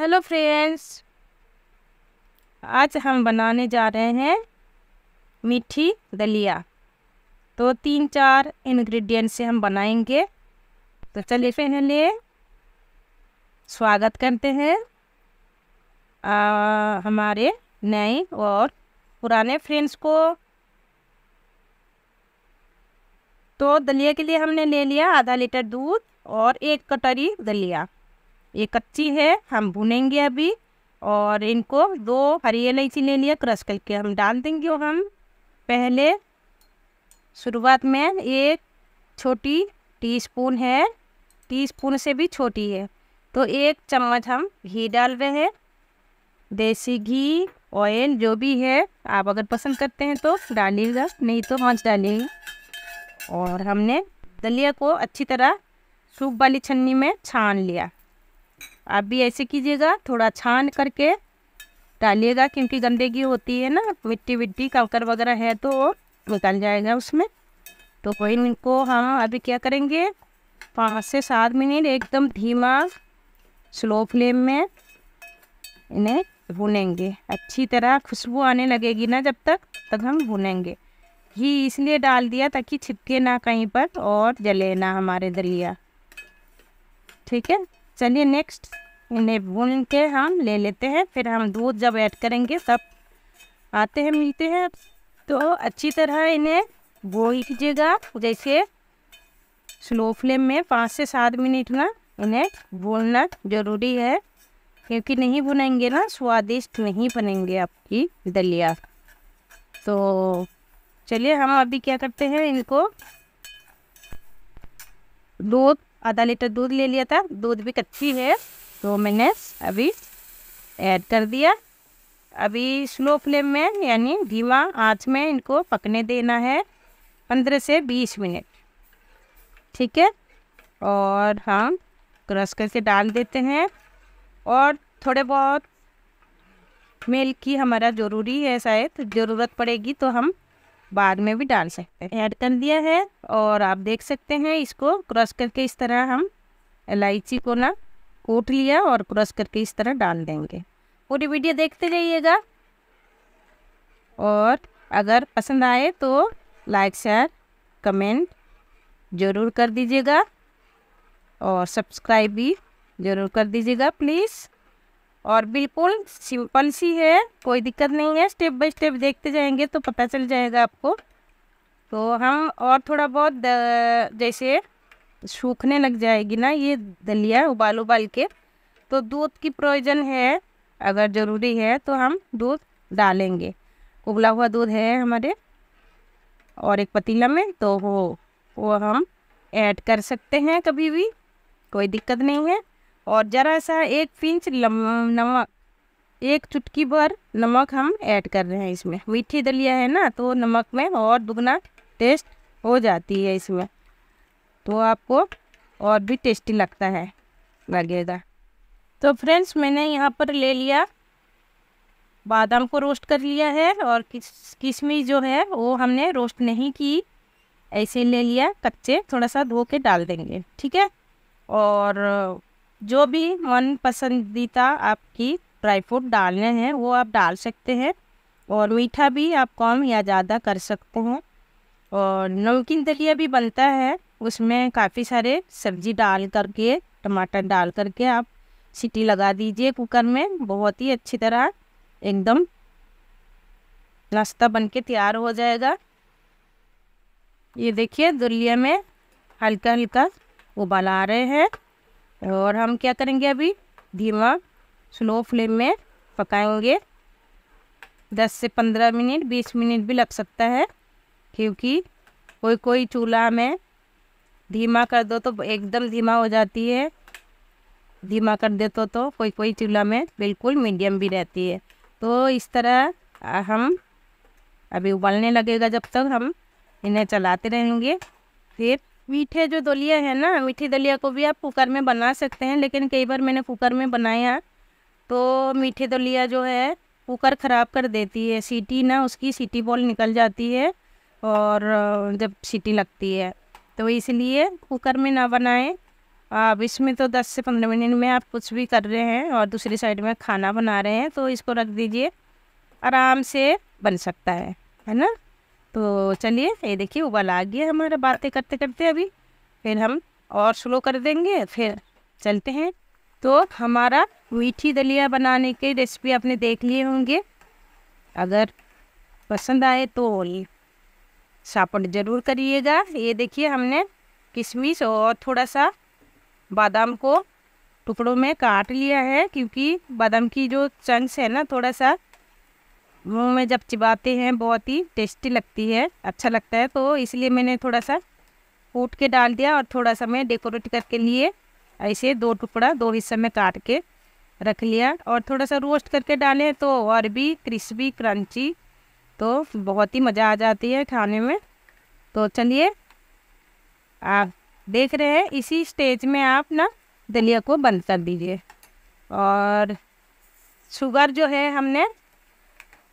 hello friends आज हम बनाने जा रहे हैं मीठी दलिया तो तीन चार इंग्रेडिएंट से हम बनाएंगे तो चलिए पहले स्वागत करते हैं आ, हमारे नए और पुराने फ्रेंड्स को तो दलिया के लिए हमने ले लिया आधा लीटर दूध और एक कटोरी दलिया ये कच्ची है हम भुनेंगे अभी और इनको दो हरी इलायची ले लिया क्रश करके हम डाल देंगे और हम पहले शुरुआत में एक छोटी टीस्पून है टीस्पून से भी छोटी है तो एक चम्मच हम घी डाल रहे हैं देसी घी ऑयल जो भी है आप अगर पसंद करते हैं तो डालिएगा नहीं तो मच डालिएगा और हमने दलिया को अच्छी तरह सूप वाली छन्नी में छान लिया आप भी ऐसे कीजिएगा थोड़ा छान करके डालिएगा क्योंकि गंदगी होती है ना मिट्टी विट्टी कंकर वगैरह है तो निकल जाएगा उसमें तो कोई इनको हम हाँ, अभी क्या करेंगे पाँच से सात मिनट एकदम धीमा स्लो फ्लेम में इन्हें भुनेंगे अच्छी तरह खुशबू आने लगेगी ना जब तक तब हम भुनेंगे घी इसलिए डाल दिया ताकि छिपके ना कहीं पर और जले ना हमारे दलिया ठीक है चलिए नेक्स्ट इन्हें भून के हम ले लेते हैं फिर हम दूध जब ऐड करेंगे तब आते हैं मिलते हैं तो अच्छी तरह इन्हें बो कीजिएगा जैसे स्लो फ्लेम में पाँच से सात मिनट ना इन्हें भूनना ज़रूरी है क्योंकि नहीं भुनेंगे ना स्वादिष्ट नहीं बनेंगे आपकी दलिया तो चलिए हम अभी क्या करते हैं इनको दूध आधा लीटर दूध ले लिया था दूध भी कच्ची है तो मैंने अभी ऐड कर दिया अभी स्लो फ्लेम में यानी धीमा आँच में इनको पकने देना है पंद्रह से बीस मिनट ठीक है और हम क्रश करके डाल देते हैं और थोड़े बहुत मिल्क की हमारा ज़रूरी है शायद ज़रूरत पड़ेगी तो हम बाद में भी डाल सकते हैं ऐड कर दिया है और आप देख सकते हैं इसको क्रॉस करके इस तरह हम इलायची को ना कूट लिया और क्रॉस करके इस तरह डाल देंगे पूरी वीडियो देखते रहिएगा और अगर पसंद आए तो लाइक शेयर कमेंट ज़रूर कर दीजिएगा और सब्सक्राइब भी ज़रूर कर दीजिएगा प्लीज़ और बिल्कुल सिंपल सी है कोई दिक्कत नहीं है स्टेप बाय स्टेप देखते जाएंगे तो पता चल जाएगा आपको तो हम और थोड़ा बहुत जैसे सूखने लग जाएगी ना ये दलिया उबाल उबाल के तो दूध की प्रयोजन है अगर ज़रूरी है तो हम दूध डालेंगे उबला हुआ दूध है हमारे और एक पतीला में तो वो वो हम ऐड कर सकते हैं कभी भी कोई दिक्कत नहीं है और ज़रा सा एक पिंच नमक एक चुटकी भर नमक हम ऐड कर रहे हैं इसमें मीठी दलिया है ना तो नमक में और दुगना टेस्ट हो जाती है इसमें तो आपको और भी टेस्टी लगता है लगेगा तो फ्रेंड्स मैंने यहाँ पर ले लिया बादाम को रोस्ट कर लिया है और किस किशमिश जो है वो हमने रोस्ट नहीं की ऐसे ले लिया कच्चे थोड़ा सा धो के डाल देंगे ठीक है और जो भी मन पसंदीदा आपकी ड्राई फ्रूट डालने हैं वो आप डाल सकते हैं और मीठा भी आप कम या ज़्यादा कर सकते हैं और नमकीन दलिया भी बनता है उसमें काफ़ी सारे सब्जी डाल करके टमाटर डाल करके आप सीटी लगा दीजिए कुकर में बहुत ही अच्छी तरह एकदम नाश्ता बनके तैयार हो जाएगा ये देखिए दलिया में हल्का हल्का उबाल आ रहे हैं और हम क्या करेंगे अभी धीमा स्लो फ्लेम में पकाएंगे दस से पंद्रह मिनट बीस मिनट भी लग सकता है क्योंकि कोई कोई चूल्हा में धीमा कर दो तो एकदम धीमा हो जाती है धीमा कर दे तो, तो कोई कोई चूल्हा में बिल्कुल मीडियम भी रहती है तो इस तरह हम अभी उबलने लगेगा जब तक हम इन्हें चलाते रहेंगे फिर मीठे जो दलिया है ना मीठी दलिया को भी आप कुकर में बना सकते हैं लेकिन कई बार मैंने कुकर में बनाया तो मीठे दलिया जो है कुकर ख़राब कर देती है सीटी ना उसकी सीटी बॉल निकल जाती है और जब सीटी लगती है तो इसलिए कुकर में ना बनाएं आप इसमें तो 10 से 15 मिनट में आप कुछ भी कर रहे हैं और दूसरी साइड में खाना बना रहे हैं तो इसको रख दीजिए आराम से बन सकता है है ना तो चलिए ये देखिए उबाल आ गया हमारा बातें करते करते अभी फिर हम और स्लो कर देंगे फिर चलते हैं तो हमारा मीठी दलिया बनाने की रेसिपी आपने देख लिए होंगे अगर पसंद आए तो सापट ज़रूर करिएगा ये देखिए हमने किशमिश और थोड़ा सा बादाम को टुकड़ों में काट लिया है क्योंकि बादाम की जो चंक्स है ना थोड़ा सा मुंह में जब चिबाते हैं बहुत ही टेस्टी लगती है अच्छा लगता है तो इसलिए मैंने थोड़ा सा कूट के डाल दिया और थोड़ा सा मैं डेकोरेट करके लिए ऐसे दो टुकड़ा दो हिस्से में काट के रख लिया और थोड़ा सा रोस्ट करके डालें तो और भी क्रिस्पी क्रंची तो बहुत ही मज़ा आ जाती है खाने में तो चलिए आप देख रहे हैं इसी स्टेज में आप ना दलिया को बंद कर दीजिए और शुगर जो है हमने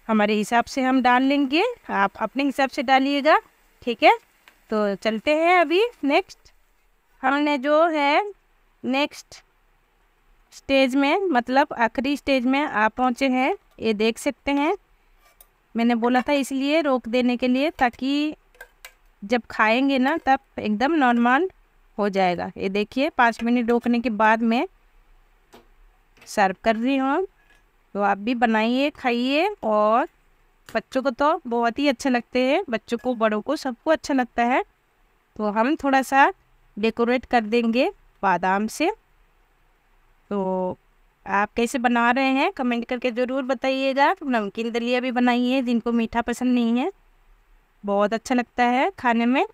हमारे हिसाब से हम डाल लेंगे आप अपने हिसाब से डालिएगा ठीक है तो चलते हैं अभी नेक्स्ट हमने जो है नेक्स्ट स्टेज में मतलब आखिरी स्टेज में आप पहुँचे हैं ये देख सकते हैं मैंने बोला था इसलिए रोक देने के लिए ताकि जब खाएंगे ना तब एकदम नॉर्मल हो जाएगा ये देखिए पाँच मिनट रोकने के बाद मैं सर्व कर रही हूँ तो आप भी बनाइए खाइए और बच्चों को तो बहुत ही अच्छे लगते हैं बच्चों को बड़ों को सबको अच्छा लगता है तो हम थोड़ा सा डेकोरेट कर देंगे बादाम से तो आप कैसे बना रहे हैं कमेंट करके ज़रूर बताइएगा नमकीन दलिया भी बनाइए जिनको मीठा पसंद नहीं है बहुत अच्छा लगता है खाने में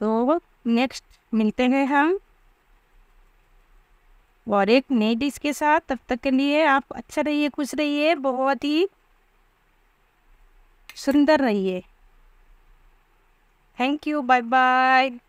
तो नेक्स्ट मिलते हैं हम और एक नई डिश के साथ तब तक के लिए आप अच्छा रहिए खुश रहिए बहुत ही सुंदर रहिए थैंक यू बाय बाय